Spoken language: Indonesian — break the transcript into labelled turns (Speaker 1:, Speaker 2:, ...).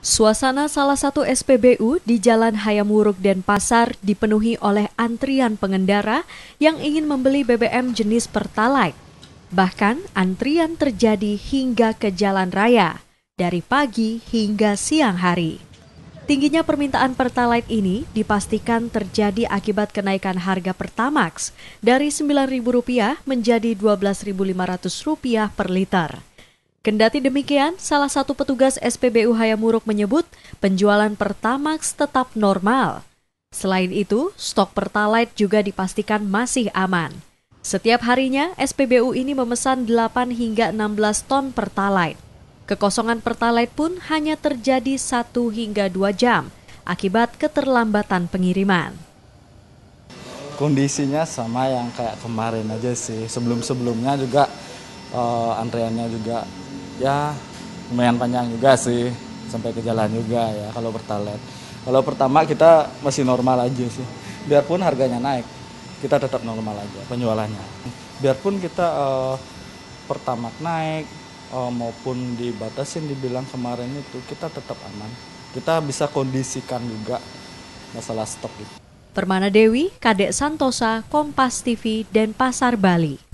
Speaker 1: Suasana salah satu SPBU di Jalan Hayamuruk Pasar dipenuhi oleh antrian pengendara yang ingin membeli BBM jenis Pertalite. Bahkan antrian terjadi hingga ke jalan raya, dari pagi hingga siang hari. Tingginya permintaan Pertalite ini dipastikan terjadi akibat kenaikan harga Pertamax dari Rp9.000 menjadi Rp12.500 per liter. Kendati demikian, salah satu petugas SPBU Hayamuruk menyebut penjualan Pertamax tetap normal. Selain itu, stok Pertalite juga dipastikan masih aman. Setiap harinya, SPBU ini memesan 8 hingga 16 ton Pertalite. Kekosongan Pertalite pun hanya terjadi 1 hingga 2 jam akibat keterlambatan pengiriman.
Speaker 2: Kondisinya sama yang kayak kemarin aja sih. Sebelum-sebelumnya juga uh, eh, antreannya juga ya lumayan panjang juga sih sampai ke jalan juga ya kalau pertalite kalau pertama kita masih normal aja sih biarpun harganya naik kita tetap normal aja penjualannya biarpun kita uh, pertama naik uh, maupun dibatasin dibilang kemarin itu kita tetap aman kita bisa kondisikan juga masalah stok itu
Speaker 1: Permana Dewi, Kadek Santosa, Kompas TV, dan Pasar Bali.